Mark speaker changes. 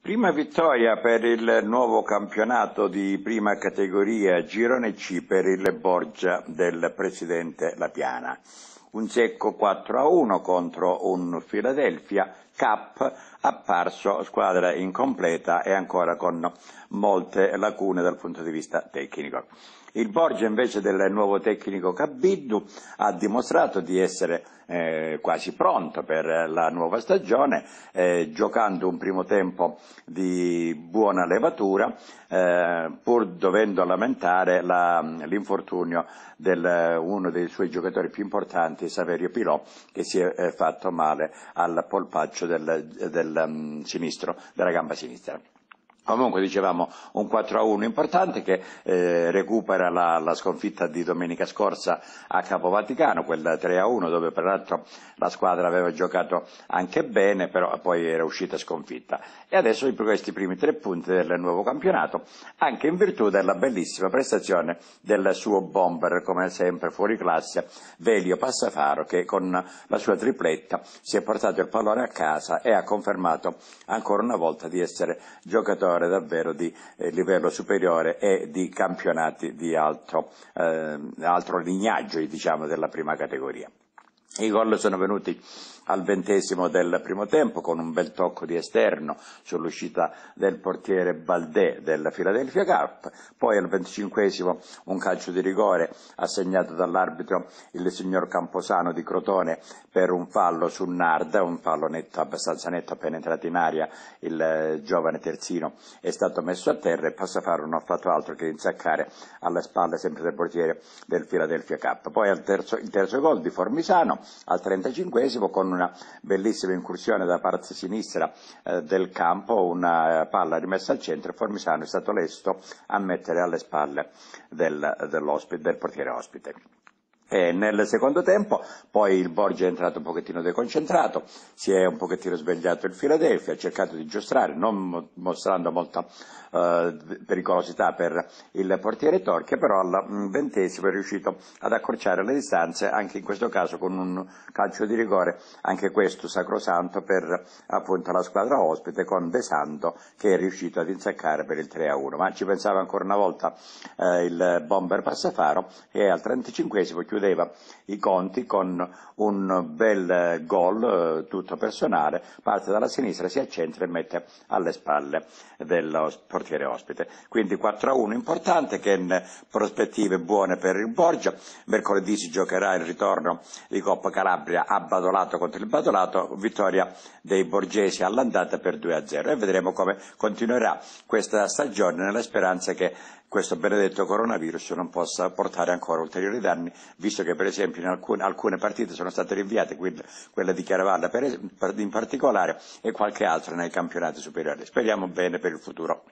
Speaker 1: Prima vittoria per il nuovo campionato di prima categoria, girone C per il Borgia del presidente La Piana un secco 4 a 1 contro un Philadelphia Cup apparso squadra incompleta e ancora con molte lacune dal punto di vista tecnico. Il Borgia invece del nuovo tecnico Cabiddu ha dimostrato di essere eh, quasi pronto per la nuova stagione, eh, giocando un primo tempo di buona levatura, eh, pur dovendo lamentare la, l'infortunio di uno dei suoi giocatori più importanti importante Saverio Pilò che si è fatto male al polpaccio del, del, mm, sinistro, della gamba sinistra. Comunque dicevamo un 4 a 1 importante che eh, recupera la, la, sconfitta di domenica scorsa a Capo Vaticano, quel 3 a 1 dove peraltro la squadra aveva giocato anche bene, però poi era uscita sconfitta. E adesso per questi primi tre punti del nuovo campionato, anche in virtù della bellissima prestazione del suo bomber, come sempre fuori classe, Velio Passafaro, che con la sua tripletta si è portato il pallone a casa e ha confermato ancora una volta di essere giocatore superiore, davvero di eh, livello superiore e di campionati di alto, eh, altro lignaggio diciamo, della prima categoria. I gol sono venuti al ventesimo del primo tempo con un bel tocco di esterno sull'uscita del portiere Baldè della Philadelphia Cup, poi al venticinquesimo un calcio di rigore assegnato dall'arbitro il signor Camposano di Crotone per un fallo su Narda, un fallo netto, abbastanza netto appena entrato in aria, il eh, giovane terzino è stato messo a terra e Passafaro non ha fatto altro che insaccare alla spalla sempre del portiere del Philadelphia Cup. Poi terzo, il terzo gol di Formisano, fino al 35 con una bellissima incursione da parte sinistra eh, del campo, una eh, palla rimessa al centro e Formisano è stato lesto a mettere alle spalle del, del portiere ospite. E nel secondo tempo poi il Borgia è entrato un pochettino deconcentrato, si è un pochettino svegliato il Philadelphia, ha cercato di giostrare, non mostrando molta eh, pericolosità per il portiere Torchia, però al mm, ventesimo è riuscito ad accorciare le distanze, anche in questo caso con un calcio di rigore, anche questo sacrosanto per appunto la squadra ospite con De Santo che è riuscito ad insaccare per il 3-1. Ma ci pensava ancora una volta eh, il bomber Passafaro e al 35 chiude chiudeva i conti con un bel gol eh, tutto personale, parte dalla sinistra, si accentra e mette alle spalle del portiere ospite. Quindi 4-1 importante che in prospettive buone per il Borgia, mercoledì si giocherà il ritorno di Coppa Calabria a Badolato contro il Badolato, vittoria dei borgesi all'andata per 2-0 e vedremo come continuerà questa stagione nella speranza che questo benedetto coronavirus non possa portare ancora ulteriori danni visto che per esempio in alcune, alcune partite sono state rinviate, quella, quella di Chiaravalla per, in particolare e qualche altra nei campionati superiori. Speriamo bene per il futuro.